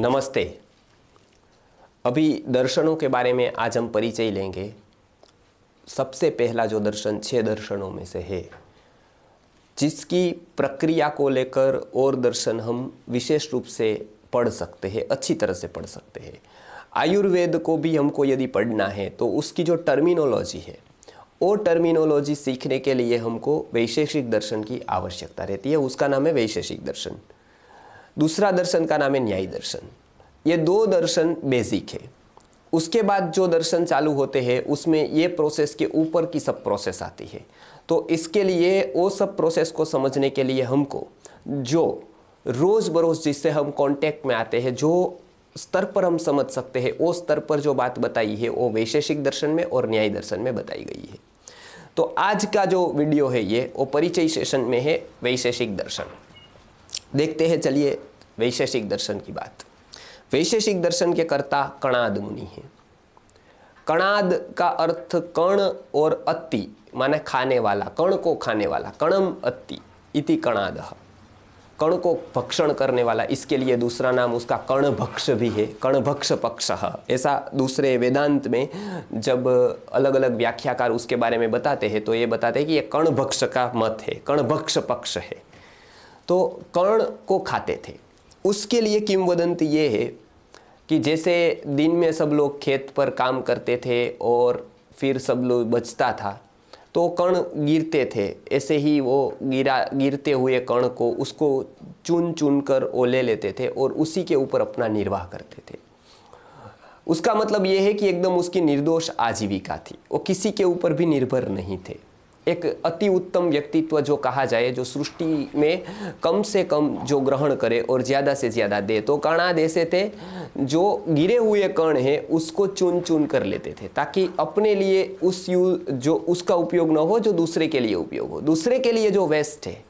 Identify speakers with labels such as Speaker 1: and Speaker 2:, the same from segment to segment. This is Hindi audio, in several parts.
Speaker 1: नमस्ते अभी दर्शनों के बारे में आज हम परिचय लेंगे सबसे पहला जो दर्शन छः दर्शनों में से है जिसकी प्रक्रिया को लेकर और दर्शन हम विशेष रूप से पढ़ सकते हैं अच्छी तरह से पढ़ सकते हैं आयुर्वेद को भी हमको यदि पढ़ना है तो उसकी जो टर्मिनोलॉजी है वो टर्मिनोलॉजी सीखने के लिए हमको वैशेषिक दर्शन की आवश्यकता रहती है उसका नाम है वैशेषिक दर्शन दूसरा दर्शन का नाम है न्याय दर्शन ये दो दर्शन बेसिक है उसके बाद जो दर्शन चालू होते हैं उसमें ये प्रोसेस के ऊपर की सब प्रोसेस आती है तो इसके लिए वो सब प्रोसेस को समझने के लिए हमको जो रोज़ बरोज़ जिससे हम कांटेक्ट में आते हैं जो स्तर पर हम समझ सकते हैं वो स्तर पर जो बात बताई है वो वैशेषिक दर्शन में और न्याय दर्शन में बताई गई है तो आज का जो वीडियो है ये वो परिचय सेशन में है वैशेषिक दर्शन देखते हैं चलिए वैशेषिक दर्शन की बात वैशेषिक दर्शन के कर्ता कणाद मुनि है कणाद का अर्थ कण और अति माने खाने वाला कण को खाने वाला कणम अति इति कणाद कण को भक्षण करने वाला इसके लिए दूसरा नाम उसका भक्ष भी है भक्ष पक्ष ऐसा दूसरे वेदांत में जब अलग अलग व्याख्याकार उसके बारे में बताते हैं तो ये बताते हैं कि ये भक्ष का मत है भक्ष पक्ष है तो कर्ण को खाते थे उसके लिए किमवदंत ये है कि जैसे दिन में सब लोग खेत पर काम करते थे और फिर सब लोग बचता था तो कण गिरते थे ऐसे ही वो गिरा गिरते हुए कण को उसको चुन चुन कर वो ले लेते थे और उसी के ऊपर अपना निर्वाह करते थे उसका मतलब ये है कि एकदम उसकी निर्दोष आजीविका थी वो किसी के ऊपर भी निर्भर नहीं थे एक अति उत्तम व्यक्तित्व जो कहा जाए जो सृष्टि में कम से कम जो ग्रहण करे और ज़्यादा से ज़्यादा दे तो कणाद ऐसे थे जो गिरे हुए कण हैं उसको चुन चुन कर लेते थे ताकि अपने लिए उस यू जो उसका उपयोग न हो जो दूसरे के लिए उपयोग हो दूसरे के लिए जो वेस्ट है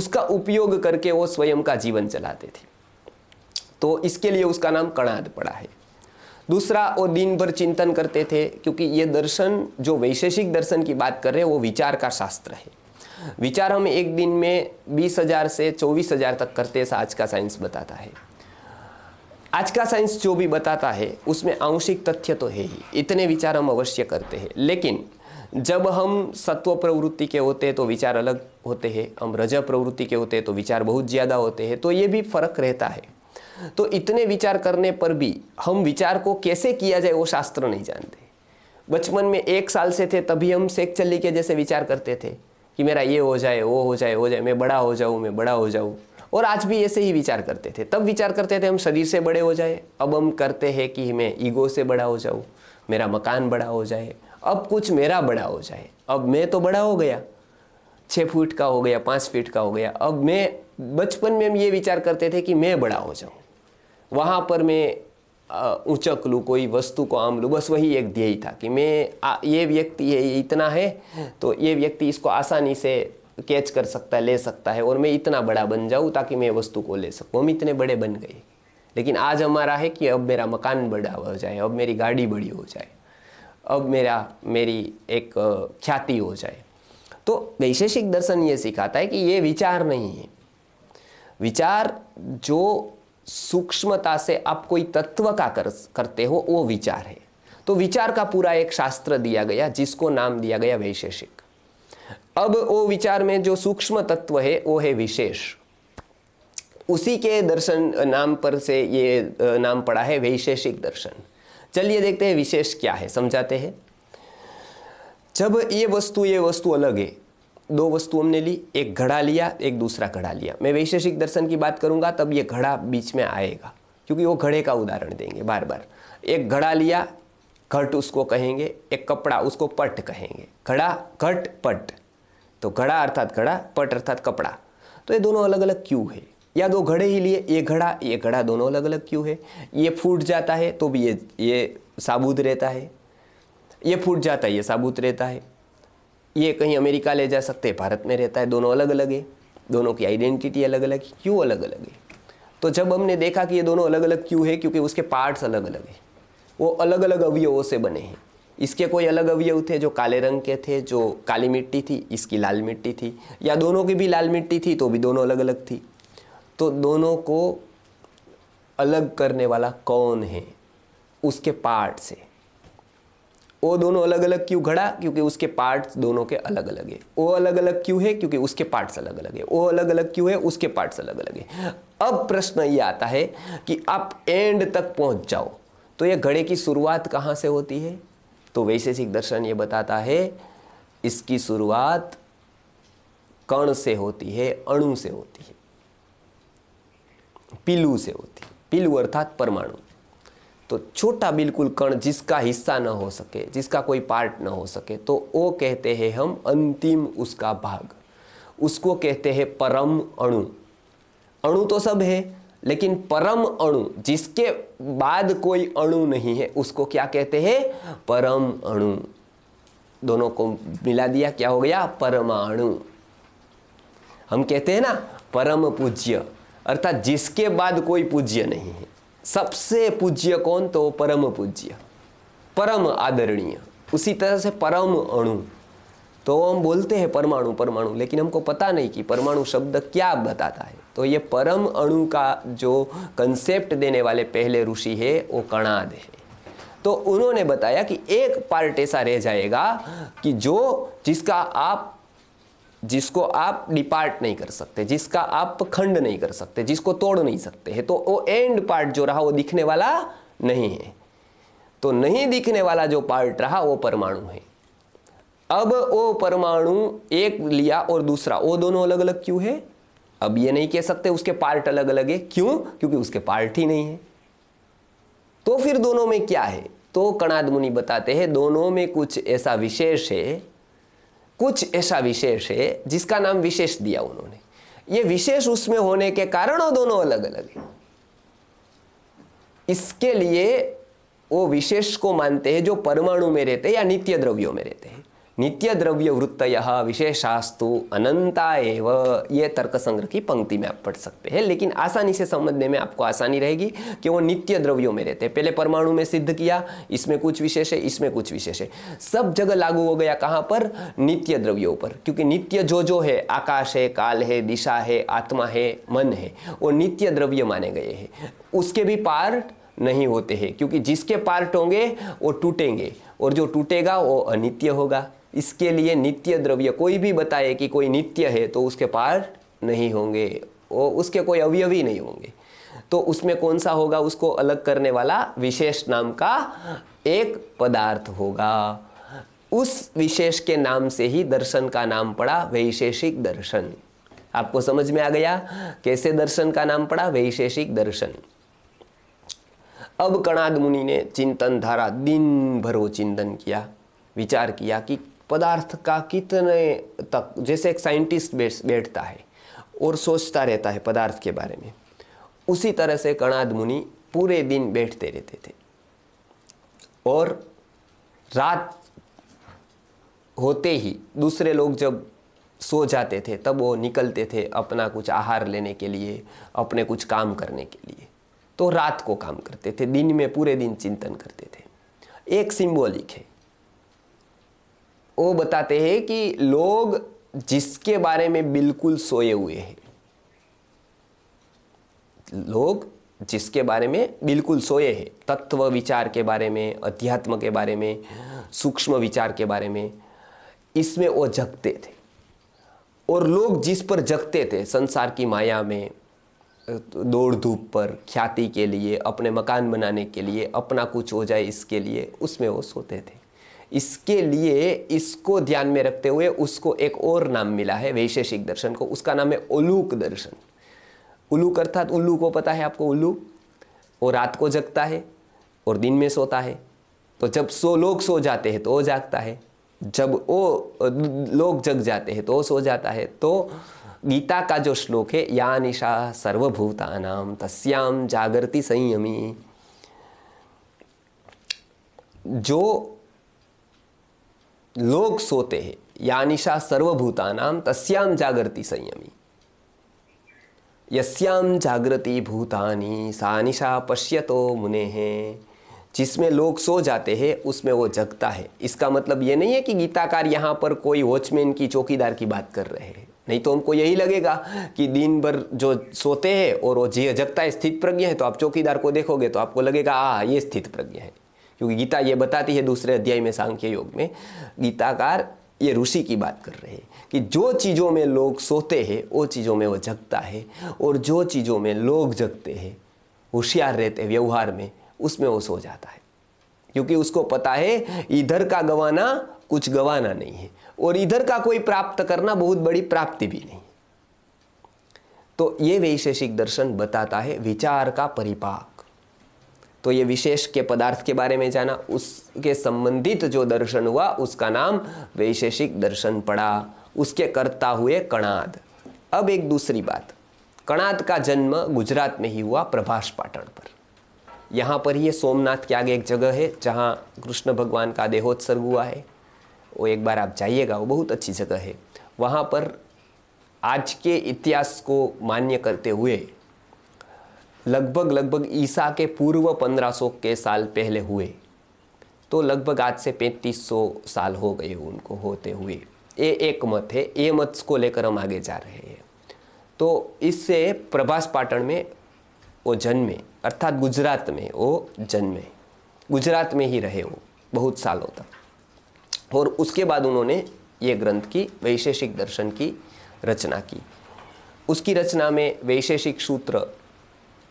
Speaker 1: उसका उपयोग करके वो स्वयं का जीवन चलाते थे तो इसके लिए उसका नाम कणाद पड़ा है दूसरा वो दिन भर चिंतन करते थे क्योंकि ये दर्शन जो वैशेषिक दर्शन की बात कर रहे हैं वो विचार का शास्त्र है विचार हम एक दिन में बीस हजार से चौबीस हजार तक करते ऐसा आज का साइंस बताता है आज का साइंस जो भी बताता है उसमें आंशिक तथ्य तो है ही इतने विचार हम अवश्य करते हैं लेकिन जब हम सत्व प्रवृत्ति के होते हैं तो विचार अलग होते हैं हम रज प्रवृत्ति के होते हैं तो विचार बहुत ज़्यादा होते हैं तो ये भी फर्क रहता है तो इतने विचार करने पर भी हम विचार को कैसे किया जाए वो शास्त्र नहीं जानते बचपन में एक साल से थे तभी हम सेक चल्ली के जैसे विचार करते थे कि मेरा ये हो जाए वो हो जाए हो जाए मैं बड़ा हो जाऊँ मैं बड़ा हो जाऊँ और आज भी ऐसे ही विचार करते थे तब विचार करते थे हम शरीर से बड़े हो जाए अब हम करते हैं कि मैं ईगो से बड़ा हो जाऊँ मेरा मकान बड़ा हो जाए अब कुछ मेरा बड़ा हो जाए अब मैं तो बड़ा हो गया छः फुट का हो गया पाँच फीट का हो गया अब मैं बचपन में हम ये विचार करते थे कि मैं बड़ा हो जाऊँ वहाँ पर मैं ऊँचक लूँ कोई वस्तु को आम लूँ बस वही एक ध्येय था कि मैं ये व्यक्ति ये इतना है तो ये व्यक्ति इसको आसानी से कैच कर सकता है ले सकता है और मैं इतना बड़ा बन जाऊँ ताकि मैं वस्तु को ले सकूँ हम इतने बड़े बन गए लेकिन आज हमारा है कि अब मेरा मकान बड़ा हो जाए अब मेरी गाड़ी बड़ी हो जाए अब मेरा मेरी एक ख्याति हो जाए तो वैशेषिक दर्शन ये सिखाता है कि ये विचार नहीं है विचार जो सूक्ष्मता से आप कोई तत्व का कर करते हो वो विचार है तो विचार का पूरा एक शास्त्र दिया गया जिसको नाम दिया गया वैशेषिक अब वो विचार में जो सूक्ष्म तत्व है वो है विशेष उसी के दर्शन नाम पर से ये नाम पड़ा है वैशेषिक दर्शन चलिए देखते हैं विशेष क्या है समझाते हैं जब ये वस्तु ये वस्तु अलग है दो वस्तु हमने ली एक घड़ा लिया एक दूसरा घड़ा लिया मैं वैशेषिक दर्शन की बात करूंगा तब ये घड़ा बीच में आएगा क्योंकि वो घड़े का उदाहरण देंगे बार बार एक घड़ा लिया घट उसको कहेंगे एक कपड़ा उसको पट कहेंगे घड़ा घट पट तो घड़ा अर्थात घड़ा पट अर्थात कपड़ा तो ये दोनों अलग अलग क्यों है या दो घड़े ही लिए ये घड़ा ये घड़ा दोनों अलग अलग क्यों है ये फूट जाता है तो भी ये ये साबुत रहता है ये फूट जाता है ये साबुत रहता है ये कहीं अमेरिका ले जा सकते भारत में रहता है दोनों अलग अलग है दोनों की आइडेंटिटी अलग अलग है क्यों अलग अलग है तो जब हमने देखा कि ये दोनों अलग अलग क्यों है क्योंकि उसके पार्ट्स अलग अलग है वो अलग अलग अवयवों से बने हैं इसके कोई अलग अवयव थे जो काले रंग के थे जो काली मिट्टी थी इसकी लाल मिट्टी थी या दोनों की भी लाल मिट्टी थी तो भी दोनों अलग अलग थी तो दोनों को अलग करने वाला कौन है उसके पार्ट से ओ दोनों अलग अलग क्यों घड़ा क्योंकि उसके पार्ट्स दोनों के अलग अलग है ओ अलग अलग क्यों है क्योंकि उसके पार्ट्स अलग अलग है वो अलग अलग क्यों है उसके पार्ट्स अलग अलग है अब प्रश्न ये आता है कि आप एंड तक पहुंच जाओ तो ये घड़े की शुरुआत कहाँ से होती है तो वैशेषिक दर्शन ये बताता है इसकी शुरुआत कण से होती है अणु से होती है पिलू से होती है पिलू अर्थात परमाणु तो छोटा बिल्कुल कण जिसका हिस्सा न हो सके जिसका कोई पार्ट न हो सके तो वो कहते हैं हम अंतिम उसका भाग उसको कहते हैं परम अणु अणु तो सब है लेकिन परम अणु जिसके बाद कोई अणु नहीं है उसको क्या कहते हैं परम अणु दोनों को मिला दिया क्या हो गया परमाणु हम कहते हैं ना परम पूज्य अर्थात जिसके बाद कोई पूज्य नहीं है सबसे पूज्य कौन तो परम पूज्य परम आदरणीय उसी तरह से परम अणु तो हम बोलते हैं परमाणु परमाणु लेकिन हमको पता नहीं कि परमाणु शब्द क्या बताता है तो ये परम अणु का जो कंसेप्ट देने वाले पहले ऋषि है वो कणाद है तो उन्होंने बताया कि एक पार्ट ऐसा रह जाएगा कि जो जिसका आप जिसको आप डिपार्ट नहीं कर सकते जिसका आप खंड नहीं कर सकते जिसको तोड़ नहीं सकते है तो वो एंड पार्ट जो रहा वो दिखने वाला नहीं है तो नहीं दिखने वाला जो पार्ट रहा वो परमाणु है अब वो परमाणु एक लिया और दूसरा वो दोनों अलग अलग क्यों है अब ये नहीं कह सकते उसके पार्ट अलग अलग है क्यों क्योंकि उसके पार्ट ही नहीं है तो फिर दोनों में क्या है तो कणाद मुनि बताते हैं दोनों में कुछ ऐसा विशेष है कुछ ऐसा विशेष है जिसका नाम विशेष दिया उन्होंने ये विशेष उसमें होने के कारणों दोनों अलग अलग है इसके लिए वो विशेष को मानते हैं जो परमाणु में रहते हैं या नित्य द्रव्यों में रहते हैं नित्यद्रव्य विशेषास्तु अनंता एव ये तर्क संग्रह की पंक्ति में आप पढ़ सकते हैं लेकिन आसानी से समझने में आपको आसानी रहेगी कि वो नित्य द्रव्यों में रहते हैं पहले परमाणु में सिद्ध किया इसमें कुछ विशेष है इसमें कुछ विशेष है सब जगह लागू हो गया कहाँ पर नित्य द्रव्यों पर क्योंकि नित्य जो जो है आकाश है काल है दिशा है आत्मा है मन है वो नित्य द्रव्य माने गए हैं उसके भी पार्ट नहीं होते हैं क्योंकि जिसके पार्ट होंगे वो टूटेंगे और जो टूटेगा वो अनित्य होगा इसके लिए नित्य द्रव्य कोई भी बताए कि कोई नित्य है तो उसके पार नहीं होंगे और उसके कोई अवयवी नहीं होंगे तो उसमें कौन सा होगा उसको अलग करने वाला विशेष नाम का एक पदार्थ होगा उस विशेष के नाम से ही दर्शन का नाम पड़ा वैशेषिक दर्शन आपको समझ में आ गया कैसे दर्शन का नाम पड़ा वैशेषिक दर्शन अब कणाद मुनि ने चिंतन धारा दिन भर वो चिंतन किया विचार किया कि पदार्थ का कितने तक जैसे एक साइंटिस्ट बैठता है और सोचता रहता है पदार्थ के बारे में उसी तरह से कणाद मुनि पूरे दिन बैठते रहते थे और रात होते ही दूसरे लोग जब सो जाते थे तब वो निकलते थे अपना कुछ आहार लेने के लिए अपने कुछ काम करने के लिए तो रात को काम करते थे दिन में पूरे दिन चिंतन करते थे एक सिंबॉलिक है वो बताते हैं कि लोग जिसके बारे में बिल्कुल सोए हुए हैं लोग जिसके बारे में बिल्कुल सोए हैं तत्व विचार के बारे में अध्यात्म के बारे में सूक्ष्म विचार के बारे में इसमें वो जगते थे और लोग जिस पर जगते थे संसार की माया में दौड़ धूप पर ख्याति के लिए अपने मकान बनाने के लिए अपना कुछ हो जाए इसके लिए उसमें वो सोते थे इसके लिए इसको ध्यान में रखते हुए उसको एक और नाम मिला है वैशेषिक दर्शन को उसका नाम है उलूक दर्शन उल्लूक अर्थात उल्लू को पता है आपको उल्लू वो रात को जगता है और दिन में सोता है तो जब सो लोग सो जाते हैं तो वो जागता है जब वो लोग जग जाते हैं तो वो सो जाता है तो गीता का जो श्लोक है या निशा सर्वभूता नाम तस्याम जागृति संयमी जो लोग सोते हैं यानिशा नाम तस्याम जागृति संयमी यस्याम जागृति भूतानी सा निशा पश्यतो मुने हैं जिसमें लोग सो जाते हैं उसमें वो जगता है इसका मतलब ये नहीं है कि गीताकार यहाँ पर कोई वॉचमैन की चौकीदार की बात कर रहे हैं नहीं तो हमको यही लगेगा कि दिन भर जो सोते हैं और वो जी जगता है स्थित प्रज्ञ है तो आप चौकीदार को देखोगे तो आपको लगेगा आ ये स्थित प्रज्ञ है क्योंकि गीता ये बताती है दूसरे अध्याय में सांख्य योग में गीताकार ये ऋषि की बात कर रहे हैं कि जो चीज़ों में लोग सोते हैं वो चीज़ों में वो जगता है और जो चीज़ों में लोग जगते हैं होशियार रहते व्यवहार में उसमें वो सो जाता है क्योंकि उसको पता है इधर का गवाना कुछ गवाना नहीं है और इधर का कोई प्राप्त करना बहुत बड़ी प्राप्ति भी नहीं तो ये वैशेषिक दर्शन बताता है विचार का परिपाक तो ये विशेष के पदार्थ के बारे में जाना उसके संबंधित जो दर्शन हुआ उसका नाम वैशेषिक दर्शन पड़ा उसके करता हुए कणाद अब एक दूसरी बात कणाद का जन्म गुजरात में ही हुआ प्रभाष पाटण पर यहाँ पर ही सोमनाथ के आगे एक जगह है जहाँ कृष्ण भगवान का देहोत्सर्ग हुआ है वो एक बार आप जाइएगा वो बहुत अच्छी जगह है वहाँ पर आज के इतिहास को मान्य करते हुए लगभग लगभग ईसा के पूर्व 1500 के साल पहले हुए तो लगभग आज से 3500 साल हो गए उनको होते हुए ये एक मत है ये मत को लेकर हम आगे जा रहे हैं तो इससे प्रभास पाटण में वो जन्मे अर्थात गुजरात में वो जन्मे गुजरात में ही रहे वो बहुत सालों तक और उसके बाद उन्होंने ये ग्रंथ की वैशेषिक दर्शन की रचना की उसकी रचना में वैशेषिक सूत्र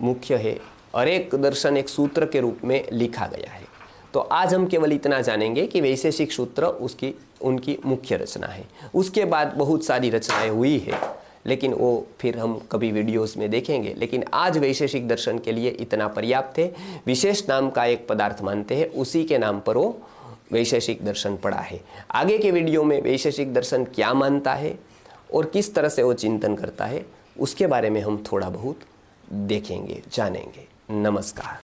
Speaker 1: मुख्य है और एक दर्शन एक सूत्र के रूप में लिखा गया है तो आज हम केवल इतना जानेंगे कि वैशेषिक सूत्र उसकी उनकी मुख्य रचना है उसके बाद बहुत सारी रचनाएं हुई है लेकिन वो फिर हम कभी वीडियोस में देखेंगे लेकिन आज वैशेषिक दर्शन के लिए इतना पर्याप्त है विशेष नाम का एक पदार्थ मानते हैं उसी के नाम पर वो वैशेषिक दर्शन पड़ा है आगे के वीडियो में वैशेषिक दर्शन क्या मानता है और किस तरह से वो चिंतन करता है उसके बारे में हम थोड़ा बहुत देखेंगे जानेंगे नमस्कार